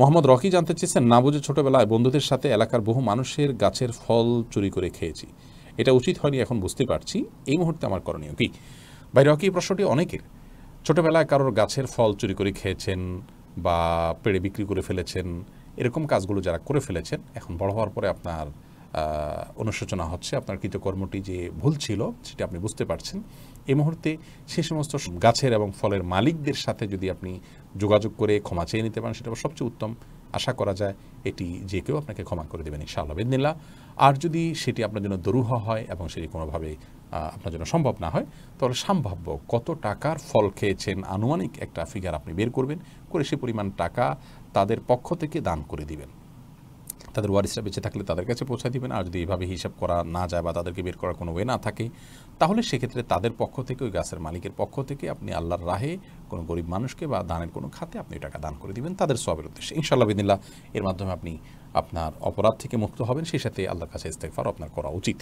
Mohammad Rocky জানতে চেয়েছেন না বুঝে ছোটবেলায় বন্ধুদের সাথে এলাকার বহু মানুষের গাছের ফল চুরি করে খেয়েছি এটা উচিত হয়নি এখন বুঝতে পারছি এই মুহূর্তে আমার করণীয় কি ভাই রকি প্রশ্নটি অনেকের ছোটবেলায় কারোর গাছের ফল চুরি করে খেয়েছেন বা পেড়ে বিক্রি করে ফেলেছেন এরকম কাজগুলো যারা করে ফেলেছেন এখন বড় হওয়ার পরে আপনার অনুশোচনা হচ্ছে আপনার কৃতকর্মটি যে ভুল ছিল সেটা আপনি বুঝতে পারছেন এই মুহূর্তে সে সমস্ত গাছের এবং ফলের মালিকদের সাথে যদি আপনি যোগাযোগ করে ক্ষমা চেয়ে নিতে পারেন সেটা সবচেয়ে উত্তম আশা করা যায় এটি যে কেউ আপনাকে ক্ষমা করে দেবেন ইনশাআল্লাহ বেদনিল্লা আর যদি সেটি আপনার জন্য দরুহ হয় এবং সেটি কোনোভাবে আপনার জন্য সম্ভব না হয় তাহলে সম্ভাব্য কত টাকার ফল খেয়েছেন আনুমানিক একটা ফিগার আপনি বের করবেন করে সে পরিমাণ টাকা তাদের পক্ষ থেকে দান করে দিবেন তাদের ওয়ারিসরা বেঁচে থাকলে তাদের কাছে পৌঁছে দিবেন আর যদি এভাবে হিসাব করা না যায় বা তাদেরকে বের করার কোনো ওয়ে না থাকে তাহলে সেক্ষেত্রে তাদের পক্ষ থেকে ওই গাছের মালিকের পক্ষ থেকে আপনি আল্লাহর রাহে কোনো গরিব মানুষকে বা দানের কোনো খাতে আপনি টাকা দান করে দিবেন তাদের সবের উদ্দেশ্যে ইনশাল্লাহ বিদিল্লা এর মাধ্যমে আপনি আপনার অপরাধ থেকে মুক্ত হবেন সেই সাথে আল্লাহর কাছে ইস্তেকফার আপনার করা উচিত